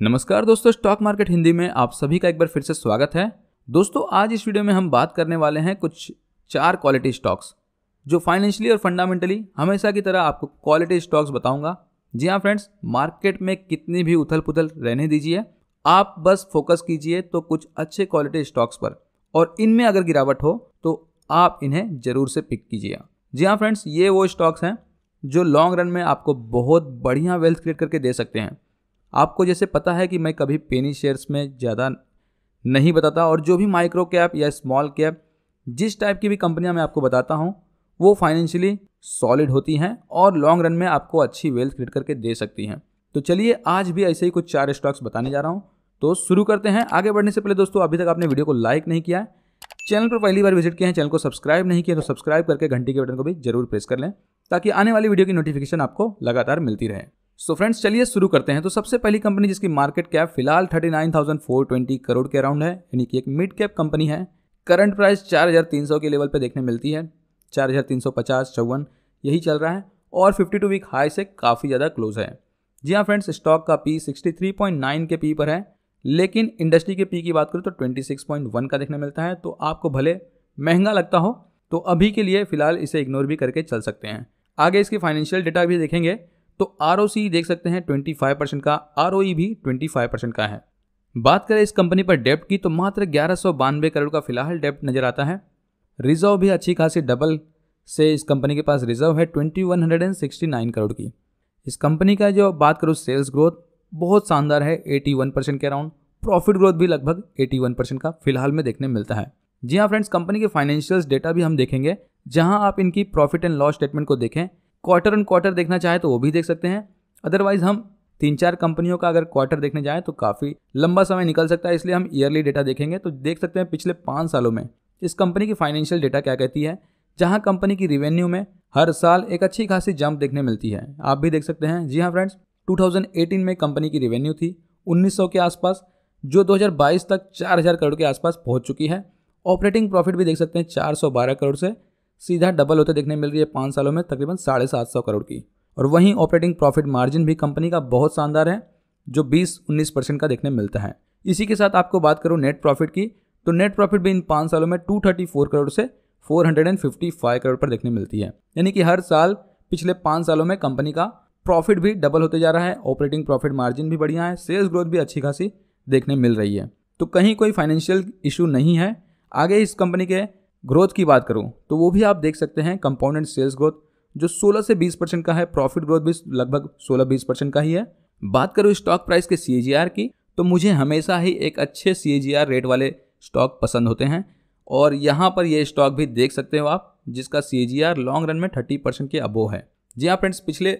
नमस्कार दोस्तों stock market Hindi में आप सभी का एक बार फिर से स्वागत है दोस्तों आज इस वीडियो में हम बात करने वाले हैं कुछ चार क्वालिटी स्टॉक्स जो फाइनेंशियली और फंडामेंटली हमेशा की तरह आपको क्वालिटी स्टॉक्स बताऊंगा जी हाँ फ्रेंड्स मार्केट में कितनी भी उथल पुथल रहने दीजिए आप बस फोकस कीजिए तो कुछ अच्छे क्वालिटी स्टॉक्स पर और इनमें अगर गिरावट हो तो आप इन्हें ज़रूर से पिक कीजिए जी हाँ फ्रेंड्स ये वो स्टॉक्स हैं जो लॉन्ग रन में आपको बहुत बढ़िया वेल्थ क्रिएट करके दे सकते हैं आपको जैसे पता है कि मैं कभी पेनी शेयर्स में ज़्यादा नहीं बताता और जो भी माइक्रो कैप या स्मॉल कैप जिस टाइप की भी कंपनियां मैं आपको बताता हूँ वो फाइनेंशियली सॉलिड होती हैं और लॉन्ग रन में आपको अच्छी वेल्थ क्रिएट करके दे सकती हैं तो चलिए आज भी ऐसे ही कुछ चार स्टॉक्स बताने जा रहा हूँ तो शुरू करते हैं आगे बढ़ने से पहले दोस्तों अभी तक आपने वीडियो को लाइक नहीं किया है चैनल पर पहली बार विजिट किए हैं चैनल को सब्सक्राइब नहीं किया तो सब्सक्राइब करके घंटी के बटन को भी जरूर प्रेस कर लें ताकि आने वाली वीडियो की नोटिफिकेशन आपको लगातार मिलती रहे सो फ्रेंड्स चलिए शुरू करते हैं तो सबसे पहली कंपनी जिसकी मार्केट कैप फिलहाल 39,420 करोड़ के अराउंड है यानी कि एक मिड कैप कंपनी है करंट प्राइस 4,300 के लेवल पे देखने मिलती है 4,350 चौवन यही चल रहा है और 52 वीक हाई से काफ़ी ज़्यादा क्लोज है जी हाँ फ्रेंड्स स्टॉक का पी सिक्सटी के पी पर है लेकिन इंडस्ट्री के पी की बात करूँ तो ट्वेंटी का देखने मिलता है तो आपको भले महंगा लगता हो तो अभी के लिए फिलहाल इसे इग्नोर भी करके चल सकते हैं आगे इसकी फाइनेंशियल डेटा भी देखेंगे तो आर देख सकते हैं फाइव परसेंट का आर e भी फाइव परसेंट का है बात करें इस कंपनी पर डेप्ट की तो मात्र ग्यारह करोड़ का फिलहाल डेप्ट नजर आता है रिजर्व भी अच्छी खासी डबल से इस कंपनी के पास रिजर्व है 2169 करोड़ की इस कंपनी का जो बात करूँ सेल्स ग्रोथ बहुत शानदार है 81 परसेंट के अराउंड प्रॉफिट ग्रोथ भी लगभग 81 परसेंट का फिलहाल में देखने मिलता है जी हाँ फ्रेंड्स कंपनी के फाइनेंशियल डेटा भी हम देखेंगे जहाँ आप इनकी प्रॉफिट एंड लॉस स्टेटमेंट को देखें क्वार्टर ऑन क्वार्टर देखना चाहे तो वो भी देख सकते हैं अदरवाइज हम तीन चार कंपनियों का अगर क्वार्टर देखने जाएँ तो काफ़ी लंबा समय निकल सकता है इसलिए हम ईयरली डेटा देखेंगे तो देख सकते हैं पिछले पाँच सालों में इस कंपनी की फाइनेंशियल डेटा क्या कहती है जहाँ कंपनी की रिवेन्यू में हर साल एक अच्छी खासी जंप देखने मिलती है आप भी देख सकते हैं जी हाँ फ्रेंड्स 2018 में कंपनी की रेवेन्यू थी 1900 के आसपास जो 2022 तक 4000 करोड़ के आसपास पहुंच चुकी है ऑपरेटिंग प्रॉफिट भी देख सकते हैं 412 करोड़ से सीधा डबल होते देखने मिल रही है पाँच सालों में तकरीबन साढ़े सात सौ करोड़ की और वहीं ऑपरेटिंग प्रॉफिट मार्जिन भी कंपनी का बहुत शानदार है जो बीस उन्नीस परसेंट का देखने मिलता है इसी के साथ आपको बात करूँ नेट प्रॉफिट की तो नेट प्रॉफिट भी इन पाँच सालों में फोर करोड़ से फाइव करोड़ पर देखने मिलती है यानी कि हर साल पिछले पाँच सालों में कंपनी का प्रॉफिट भी डबल होते जा रहा है ऑपरेटिंग प्रॉफिट मार्जिन भी बढ़िया है सेल्स ग्रोथ भी अच्छी खासी देखने मिल रही है तो कहीं कोई फाइनेंशियल इशू नहीं है आगे इस कंपनी के ग्रोथ की बात करूँ तो वो भी आप देख सकते हैं कंपाउंडेंट सेल्स ग्रोथ जो 16 से 20 परसेंट का है प्रॉफिट ग्रोथ भी लगभग 16-20 परसेंट का ही है बात करूँ स्टॉक प्राइस के सी की तो मुझे हमेशा ही एक अच्छे सी रेट वाले स्टॉक पसंद होते हैं और यहाँ पर ये स्टॉक भी देख सकते हो आप जिसका सी लॉन्ग रन में थर्टी परसेंट के अबो है जी हाँ फ्रेंड्स पिछले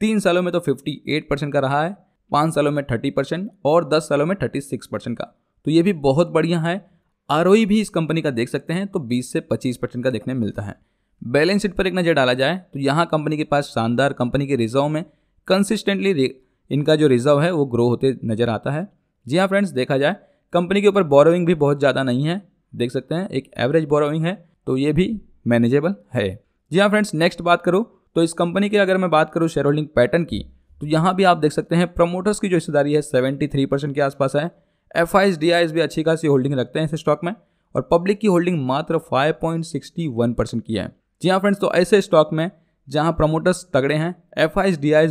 तीन सालों में तो फिफ्टी एट परसेंट का रहा है पाँच सालों में थर्टी परसेंट और दस सालों में थर्टी सिक्स परसेंट का तो ये भी बहुत बढ़िया है आर भी इस कंपनी का देख सकते हैं तो 20 से 25 परसेंट का देखने मिलता है बैलेंस शीट पर एक नज़र डाला जाए तो यहाँ कंपनी के पास शानदार कंपनी के रिजर्व में कंसिस्टेंटली इनका जो रिजर्व है वो ग्रो होते नज़र आता है जी हाँ फ्रेंड्स देखा जाए कंपनी के ऊपर बोरोइंग भी बहुत ज़्यादा नहीं है देख सकते हैं एक एवरेज बोरोइंग है तो ये भी मैनेजेबल है जी हाँ फ्रेंड्स नेक्स्ट बात करूँ तो इस कंपनी की अगर मैं बात करूँ शेयर होल्डिंग पैटर्न की तो यहाँ भी आप देख सकते हैं प्रमोटर्स की जो हिस्सेदारी है सेवेंटी थ्री परसेंट के आसपास है एफ भी अच्छी खासी होल्डिंग रखते हैं इस स्टॉक में और पब्लिक की होल्डिंग मात्र 5.61 परसेंट की है जी हाँ फ्रेंड्स तो ऐसे स्टॉक में जहाँ प्रमोटर्स तगड़े हैं एफ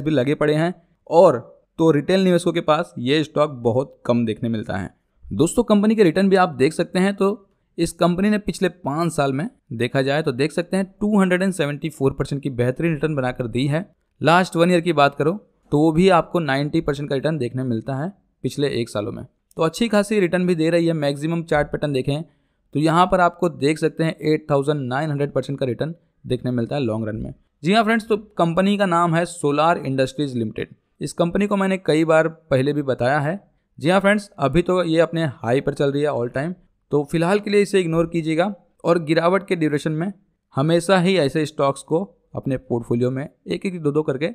भी लगे पड़े हैं और तो रिटेल निवेशकों के पास ये स्टॉक बहुत कम देखने मिलता है दोस्तों कंपनी के रिटर्न भी आप देख सकते हैं तो इस कंपनी ने पिछले पाँच साल में देखा जाए तो देख सकते हैं 274 परसेंट की बेहतरीन रिटर्न बनाकर दी है लास्ट वन ईयर की बात करो तो वो भी आपको 90 परसेंट का रिटर्न देखने मिलता है पिछले एक सालों में तो अच्छी खासी रिटर्न भी दे रही है मैक्सिमम चार्ट पैटर्न देखें तो यहाँ पर आपको देख सकते हैं eight thousand nine hundred percent का रिटर्न देखने मिलता है लॉन्ग रन में जी हाँ फ्रेंड्स तो कंपनी का नाम है सोलार इंडस्ट्रीज लिमिटेड इस कंपनी को मैंने कई बार पहले भी बताया है जी हाँ फ्रेंड्स अभी तो ये अपने हाई पर चल रही है ऑल टाइम तो फिलहाल के लिए इसे इग्नोर कीजिएगा और गिरावट के ड्यूरेशन में हमेशा ही ऐसे स्टॉक्स को अपने पोर्टफोलियो में एक एक दो दो करके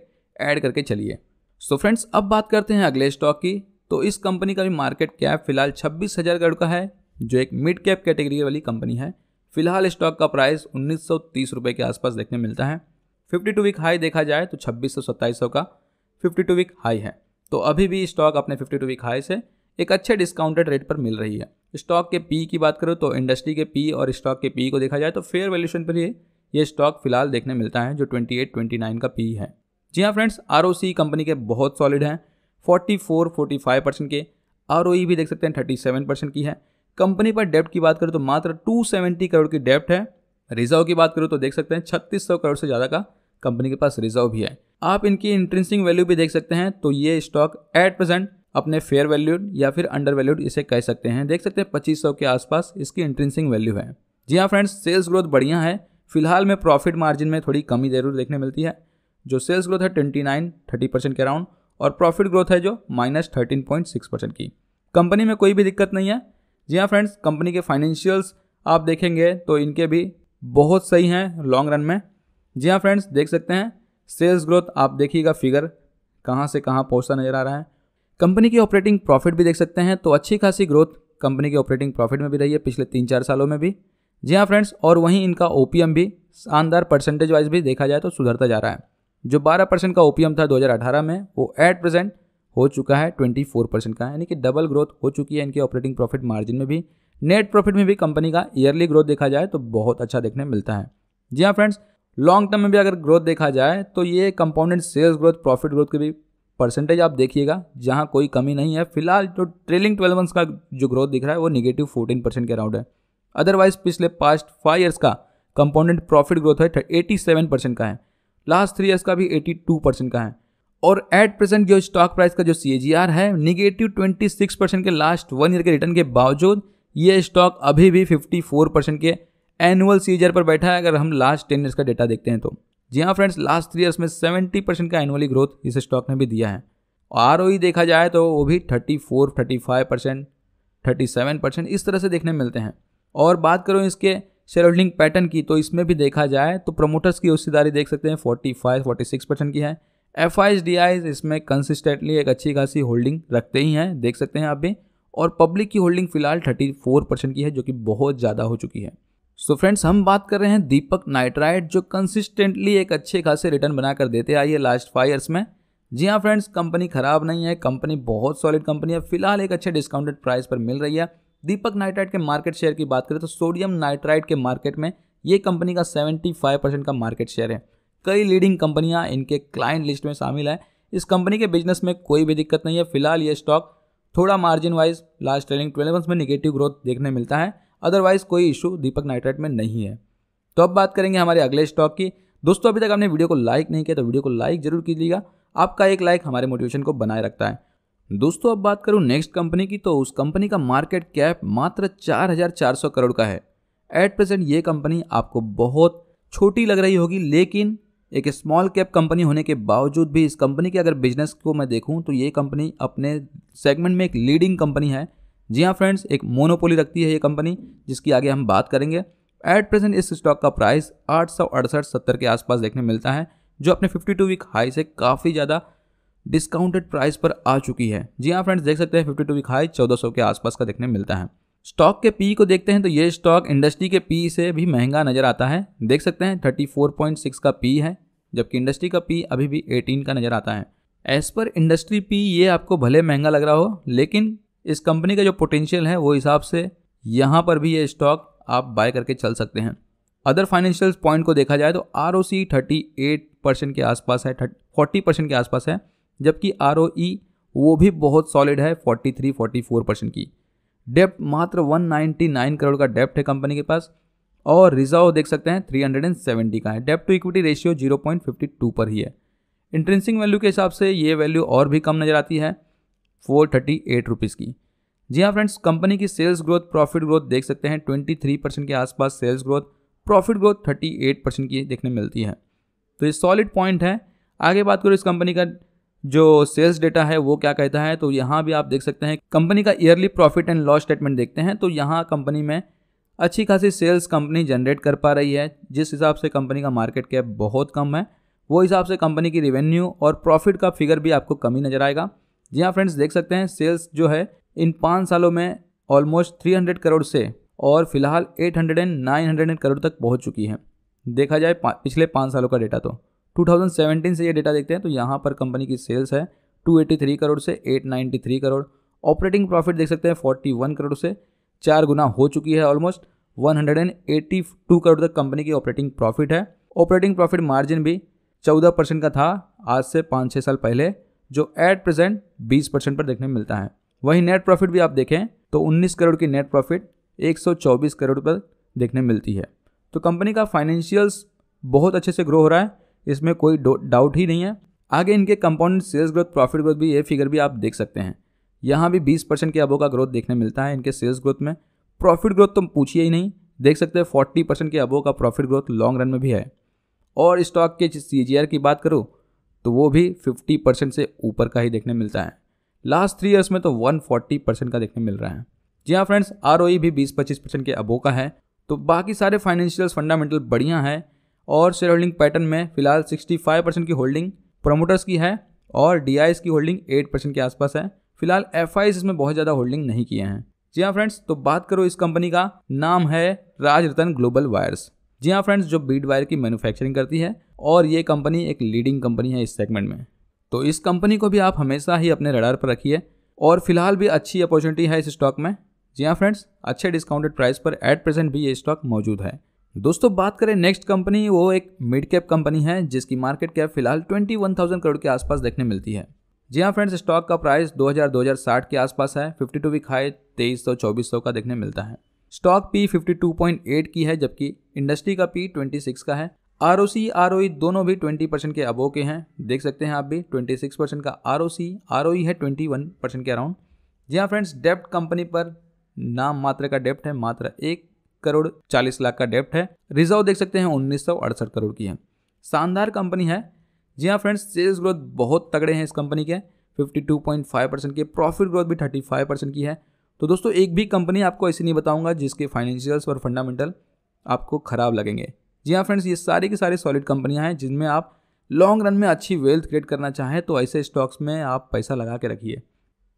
ऐड करके चलिए सो so फ्रेंड्स अब बात करते हैं अगले स्टॉक की तो इस कंपनी का भी मार्केट कैप फिलहाल छब्बीस हज़ार करोड़ का है जो एक मिड कैप कैटेगरी वाली कंपनी है फिलहाल स्टॉक का प्राइस उन्नीस सौ के आसपास देखने मिलता है 52 वीक हाई देखा जाए तो छब्बीस सौ का 52 वीक हाई है तो अभी भी स्टॉक अपने 52 वीक हाई से एक अच्छे डिस्काउंटेड रेट पर मिल रही है स्टॉक के पी की बात करो तो इंडस्ट्री के पी और स्टॉक के पी को देखा जाए तो फेयर वैल्यूशन पर ही ये स्टॉक फिलहाल देखने मिलता है जो 28, 29 का पी है जी हाँ फ्रेंड्स आर कंपनी के बहुत सॉलिड हैं 44 45 परसेंट के आर e भी देख सकते हैं 37 परसेंट की है कंपनी पर डेप्ट की बात करें तो मात्र 270 करोड़ की डेप्ट है रिजर्व की बात करो तो देख सकते हैं छत्तीस करोड़ से ज़्यादा का कंपनी के पास रिजर्व भी है आप इनकी इंट्रेंसिंग वैल्यू भी देख सकते हैं तो ये स्टॉक एट प्रेजेंट अपने फेयर वैल्यूड या फिर अंडर वैल्यूड इसे कह सकते हैं देख सकते हैं 2500 के आसपास इसकी इंट्रेंसिंग वैल्यू है जी हाँ फ्रेंड्स सेल्स ग्रोथ बढ़िया है फिलहाल में प्रॉफिट मार्जिन में थोड़ी कमी जरूर देखने मिलती है जो सेल्स ग्रोथ है 29 30 परसेंट के अराउंड और प्रॉफिट ग्रोथ है जो minus thirteen point six percent की कंपनी में कोई भी दिक्कत नहीं है जी हाँ फ्रेंड्स कंपनी के फाइनेंशियल्स आप देखेंगे तो इनके भी बहुत सही हैं लॉन्ग रन में जी हाँ फ्रेंड्स देख सकते हैं सेल्स ग्रोथ आप देखिएगा फिगर कहाँ से कहाँ पहुँचता नज़र आ रहा है कंपनी की ऑपरेटिंग प्रॉफिट भी देख सकते हैं तो अच्छी खासी ग्रोथ कंपनी के ऑपरेटिंग प्रॉफिट में भी रही है पिछले तीन चार सालों में भी जी हाँ फ्रेंड्स और वहीं इनका ओ भी शानदार परसेंटेज वाइज भी देखा जाए तो सुधरता जा रहा है जो 12 परसेंट का ओपीएम था 2018 में वो एट प्रेजेंट हो चुका है 24 परसेंट का यानी कि डबल ग्रोथ हो चुकी है इनके ऑपरेटिंग प्रॉफिट मार्जिन में भी नेट प्रॉफिट में भी कंपनी का ईयरली ग्रोथ देखा जाए तो बहुत अच्छा देखने मिलता है जी हाँ फ्रेंड्स लॉन्ग टर्म में भी अगर ग्रोथ देखा जाए तो ये compounded sales growth profit growth के भी परसेंटेज आप देखिएगा जहाँ कोई कमी नहीं है फिलहाल जो ट्रेलिंग ट्वेल्व मंथ्स का जो ग्रोथ दिख रहा है वो निगेटिव फोर्टीन परसेंट के अराउंड है अदरवाइज पिछले पास्ट फाइव ईयर्स का कंपाउंडेड प्रॉफिट ग्रोथ है एटी सेवन परसेंट का है लास्ट थ्री ईयर्स का भी एटी टू परसेंट का है और एट प्रेजेंट जो स्टॉक प्राइस का जो सी आर है निगेटिव ट्वेंटी सिक्स परसेंट के लास्ट वन ईयर के रिटर्न के बावजूद ये स्टॉक अभी भी फिफ्टी फोर परसेंट के एनुअल सी आर पर बैठा है अगर हम लास्ट टेन ईयर्स का डेटा देखते हैं तो जी हाँ फ्रेंड्स लास्ट थ्री ईयर्स में सेवेंटी परसेंट का एनुअली ग्रोथ इस स्टॉक ने भी दिया है आर ओ e देखा जाए तो वो भी thirty four thirty five percent thirty seven percent इस तरह से देखने मिलते हैं और बात करूँ इसके शेयर होल्डिंग पैटर्न की तो इसमें भी देखा जाए तो प्रमोटर्स की हिस्सेदारी देख सकते हैं forty five forty six percent की है एफ आई इसमें कंसिस्टेंटली एक अच्छी खासी होल्डिंग रखते ही हैं देख सकते हैं आप भी और पब्लिक की होल्डिंग फिलहाल थर्टी फोर परसेंट की है जो कि बहुत ज़्यादा हो चुकी है सो so फ्रेंड्स हम बात कर रहे हैं दीपक नाइट्राइड जो कंसिस्टेंटली एक अच्छे खासे रिटर्न बनाकर देते आई है लास्ट फाइव ईयर्स में जी हाँ फ्रेंड्स कंपनी ख़राब नहीं है कंपनी बहुत सॉलिड कंपनी है फिलहाल एक अच्छे डिस्काउंटेड प्राइस पर मिल रही है दीपक नाइट्राइट के मार्केट शेयर की बात करें तो सोडियम नाइट्राइट के मार्केट में ये कंपनी का 75 परसेंट का मार्केट शेयर है कई लीडिंग कंपनियां इनके क्लाइंट लिस्ट में शामिल है इस कंपनी के बिजनेस में कोई भी दिक्कत नहीं है फिलहाल ये स्टॉक थोड़ा margin wise last trailing twelve months में निगेटिव ग्रोथ देखने मिलता है अदरवाइज कोई इशू दीपक नाइट्राइट में नहीं है तो अब बात करेंगे हमारे अगले स्टॉक की दोस्तों अभी तक आपने वीडियो को लाइक नहीं किया तो वीडियो को लाइक जरूर कीजिएगा आपका एक लाइक हमारे मोटिवेशन को बनाए रखता है दोस्तों अब बात करूं नेक्स्ट कंपनी की तो उस कंपनी का मार्केट कैप मात्र 4,400 करोड़ का है एट प्रेजेंट ये कंपनी आपको बहुत छोटी लग रही होगी लेकिन एक स्मॉल कैप कंपनी होने के बावजूद भी इस कंपनी के अगर बिजनेस को मैं देखूं तो ये कंपनी अपने सेगमेंट में एक लीडिंग कंपनी है जी हाँ फ्रेंड्स एक मोनोपोली रखती है ये कंपनी जिसकी आगे हम बात करेंगे एट प्रेजेंट इस स्टॉक का प्राइस आठ सौ अड़सठ सत्तर के आसपास देखने मिलता है जो अपने 52 वीक हाई से काफ़ी ज़्यादा डिस्काउंटेड प्राइस पर आ चुकी है जी हाँ फ्रेंड्स देख सकते हैं फिफ्टी टू वीक हाई चौदह के आसपास का देखने मिलता है स्टॉक के पी को देखते हैं तो ये स्टॉक इंडस्ट्री के पी से भी महंगा नजर आता है देख सकते हैं सिक्स का पी है जबकि इंडस्ट्री का पी अभी भी 18 का नजर आता है एज पर इंडस्ट्री पी ये आपको भले महंगा लग रहा हो लेकिन इस कंपनी का जो पोटेंशियल है वो हिसाब से यहाँ पर भी ये स्टॉक आप बाय करके चल सकते हैं अदर फाइनेंशियल पॉइंट को देखा जाए तो R O C thirty eight percent के आसपास है फोर्टी परसेंट के आसपास है जबकि आर e वो भी बहुत सॉलिड है 43 44 परसेंट की डेप्ट मात्र 199 करोड़ का डेप्ट है कंपनी के पास और रिजर्व देख सकते हैं 370 का है डेप्ट टू इक्विटी रेशियो 0.52 पर ही है इंट्रेंसिंग वैल्यू के हिसाब से ये वैल्यू और भी कम नज़र आती है फोर थर्टी एट रुपीज़ की जी हाँ फ्रेंड्स कंपनी की सेल्स ग्रोथ प्रॉफिट ग्रोथ देख सकते हैं ट्वेंटी थ्री परसेंट के आसपास sales growth profit growth thirty eight percent की देखने मिलती है तो ये सॉलिड पॉइंट है आगे बात करो इस कंपनी का जो सेल्स डेटा है वो क्या कहता है तो यहाँ भी आप देख सकते हैं कंपनी का yearly profit and loss statement देखते हैं तो यहाँ कंपनी में अच्छी खासी सेल्स कंपनी जनरेट कर पा रही है जिस हिसाब से कंपनी का मार्केट कैप बहुत कम है वो हिसाब से कंपनी की रेवेन्यू और प्रॉफिट का फिगर भी आपको कमी नज़र आएगा जी हाँ फ्रेंड्स देख सकते हैं सेल्स जो है इन पाँच सालों में ऑलमोस्ट 300 करोड़ से और फिलहाल 800 एंड 900 करोड़ तक पहुंच चुकी है देखा जाए पिछले पाँच सालों का डेटा तो 2017 से ये डेटा देखते हैं तो यहाँ पर कंपनी की सेल्स है 283 करोड़ से 893 करोड़ ऑपरेटिंग प्रॉफिट देख सकते हैं 41 करोड़ से चार गुना हो चुकी है ऑलमोस्ट 182 करोड़ तक कंपनी की ऑपरेटिंग प्रॉफिट है ऑपरेटिंग प्रॉफिट मार्जिन भी 14 परसेंट का था आज से पाँच छः साल पहले जो एट प्रेजेंट बीस परसेंट पर देखने मिलता है वहीं नेट प्रॉफिट भी आप देखें तो उन्नीस करोड़ की नेट प्रॉफिट एक करोड़ पर देखने मिलती है तो कंपनी का फाइनेंशियल्स बहुत अच्छे से ग्रो हो रहा है इसमें कोई डाउट ही नहीं है आगे इनके compound sales growth profit growth भी ये फिगर भी आप देख सकते हैं यहाँ भी 20 परसेंट के अबो का ग्रोथ देखने मिलता है इनके सेल्स ग्रोथ में प्रॉफिट ग्रोथ तो पूछिए ही नहीं देख सकते हैं फोर्टी परसेंट के अबो का प्रॉफिट ग्रोथ लॉन्ग रन में भी है और स्टॉक के सी की बात करूँ तो वो भी फिफ्टी परसेंट से ऊपर का ही देखने मिलता है लास्ट थ्री ईयर्स में तो वन परसेंट का देखने मिल रहा है जी हाँ फ्रेंड्स आर e भी बीस पच्चीस परसेंट के अबो का है तो बाकी सारे फाइनेंशियल फंडामेंटल बढ़िया हैं और शेयर होल्डिंग पैटर्न में फिलहाल 65 परसेंट की होल्डिंग प्रमोटर्स की है और डी की होल्डिंग 8 परसेंट के आसपास है फिलहाल एफ इसमें बहुत ज़्यादा होल्डिंग नहीं किए हैं जी हाँ फ्रेंड्स तो बात करो इस कंपनी का नाम है राज रतन ग्लोबल वायर्स जी हाँ फ्रेंड्स जो बीड वायर की मैन्युफैक्चरिंग करती है और ये कंपनी एक लीडिंग कंपनी है इस सेगमेंट में तो इस कंपनी को भी आप हमेशा ही अपने रडार पर रखिए और फिलहाल भी अच्छी अपॉर्चुनिटी है इस स्टॉक में जी हाँ फ्रेंड्स अच्छे डिस्काउंटेड प्राइस पर एट प्रेजेंट भी ये स्टॉक मौजूद है दोस्तों बात करें नेक्स्ट कंपनी वो एक मिड कैप कंपनी है जिसकी मार्केट कैप फिलहाल 21,000 करोड़ के आसपास देखने मिलती है जी हाँ फ्रेंड्स स्टॉक का प्राइस 2000-2060 के आसपास है 52 वीक हाई चौबीस सौ का देखने मिलता है स्टॉक पी 52.8 की है जबकि इंडस्ट्री का पी 26 का है are O C R O दोनों भी 20 परसेंट के अबो के हैं देख सकते हैं आप भी 26 परसेंट का are O C R O है 21 परसेंट के अराउंड जी हाँ फ्रेंड्स डेप्ट कंपनी पर नाम मात्र का डेप्ट है मात्र एक करोड़ चालीस लाख का डेप्ट है रिजर्व देख सकते हैं उन्नीस करोड़ की है शानदार कंपनी है जी हाँ फ्रेंड्स सेल्स ग्रोथ बहुत तगड़े हैं इस कंपनी के 52.5 परसेंट की प्रॉफिट ग्रोथ भी 35 परसेंट की है तो दोस्तों एक भी कंपनी आपको ऐसी नहीं बताऊंगा जिसके फाइनेंशियल्स और फंडामेंटल आपको ख़राब लगेंगे जी हाँ फ्रेंड्स ये सारी की सारी सॉलिड कंपनियाँ हैं जिनमें आप लॉन्ग रन में अच्छी वेल्थ क्रिएट करना चाहें तो ऐसे स्टॉक्स में आप पैसा लगा के रखिए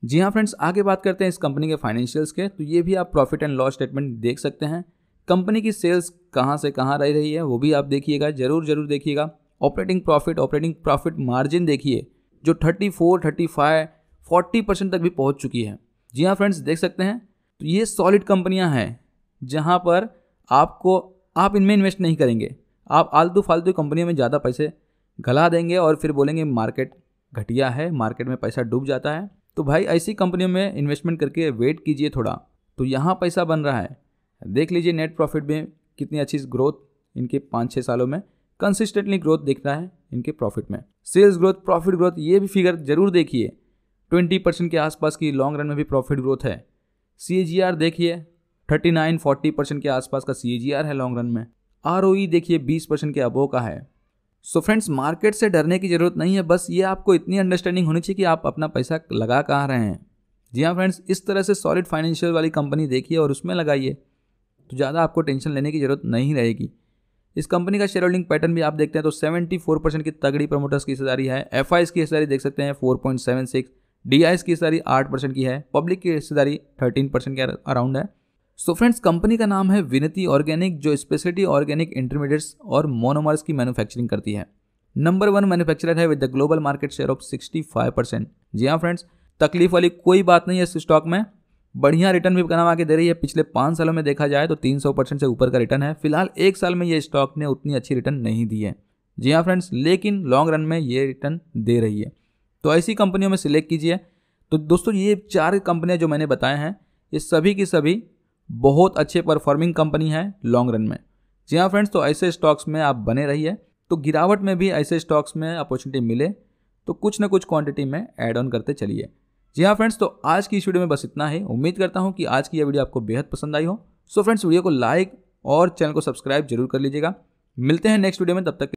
जी हाँ फ्रेंड्स आगे बात करते हैं इस कंपनी के फाइनेंशियल्स के तो ये भी आप प्रॉफिट एंड लॉस स्टेटमेंट देख सकते हैं कंपनी की सेल्स कहाँ से कहाँ रह रही है वो भी आप देखिएगा जरूर जरूर देखिएगा operating profit operating profit margin देखिए जो 34, 35, 40 परसेंट तक भी पहुँच चुकी है जी हाँ फ्रेंड्स देख सकते हैं तो ये सॉलिड कंपनियाँ हैं जहाँ पर आपको आप इनमें इन्वेस्ट नहीं करेंगे आप आलतू फालतू कंपनियों में ज़्यादा पैसे गला देंगे और फिर बोलेंगे मार्केट घटिया है मार्केट में पैसा डूब जाता है तो भाई ऐसी कंपनियों में इन्वेस्टमेंट करके वेट कीजिए थोड़ा तो यहाँ पैसा बन रहा है देख लीजिए नेट प्रॉफिट में कितनी अच्छी ग्रोथ इनके पाँच छः सालों में कंसिस्टेंटली ग्रोथ दिख रहा है इनके प्रॉफिट में सेल्स ग्रोथ प्रॉफिट ग्रोथ ये भी फिगर जरूर देखिए ट्वेंटी परसेंट के आसपास की लॉन्ग रन में भी प्रॉफिट ग्रोथ है सी ए जी आर देखिए थर्टी नाइन फोर्टी परसेंट के आसपास का सी ए जी आर है लॉन्ग रन में आर ओ ई देखिए बीस परसेंट के अबो का है सो फ्रेंड्स मार्केट से डरने की ज़रूरत नहीं है बस ये आपको इतनी अंडरस्टैंडिंग होनी चाहिए कि आप अपना पैसा लगा कहाँ रहे हैं जी हाँ फ्रेंड्स इस तरह से सॉलिड फाइनेंशियल वाली कंपनी देखिए और उसमें लगाइए तो ज़्यादा आपको टेंशन लेने की ज़रूरत नहीं रहेगी इस कंपनी का शेयर होल्डिंग पैटर्न भी आप देखते हैं तो 74 परसेंट की तगड़ी प्रमोटर्स की हिस्सेदारी है एफ की हिस्सेदारी देख सकते हैं 4.76 डी की हिस्सेदारी 8 परसेंट की है पब्लिक की हिस्सेदारी 13 परसेंट के अराउंड है सो फ्रेंड्स कंपनी का नाम है विनती ऑर्गेनिक जो स्पेशलिटी ऑर्गेनिक इंटरमीडिएट्स और मोनोमर्स की मैन्युफैक्चरिंग करती है नंबर वन मैन्युफैक्चरर है with the global market share of 65 percent जी हाँ फ्रेंड्स तकलीफ वाली कोई बात नहीं है इस स्टॉक में बढ़िया रिटर्न भी बना के दे रही है पिछले पाँच सालों में देखा जाए तो सौ परसेंट से ऊपर का रिटर्न है फिलहाल एक साल में ये स्टॉक ने उतनी अच्छी रिटर्न नहीं दी है जी हाँ फ्रेंड्स लेकिन लॉन्ग रन में ये रिटर्न दे रही है तो ऐसी कंपनियों में सिलेक्ट कीजिए तो दोस्तों ये चार कंपनियाँ जो मैंने बताए हैं ये सभी की सभी बहुत अच्छे परफॉर्मिंग कंपनी है लॉन्ग रन में जी हाँ फ्रेंड्स तो ऐसे स्टॉक्स में आप बने रहिए तो गिरावट में भी ऐसे स्टॉक्स में अपॉर्चुनिटी मिले तो कुछ ना कुछ क्वांटिटी में ऐड ऑन करते चलिए जी हाँ फ्रेंड्स तो आज की इस वीडियो में बस इतना ही उम्मीद करता हूँ कि आज की यह वीडियो आपको बेहद पसंद आई हो सो फ्रेंड्स वीडियो को लाइक और चैनल को सब्सक्राइब जरूर कर लीजिएगा मिलते हैं नेक्स्ट वीडियो में तब तक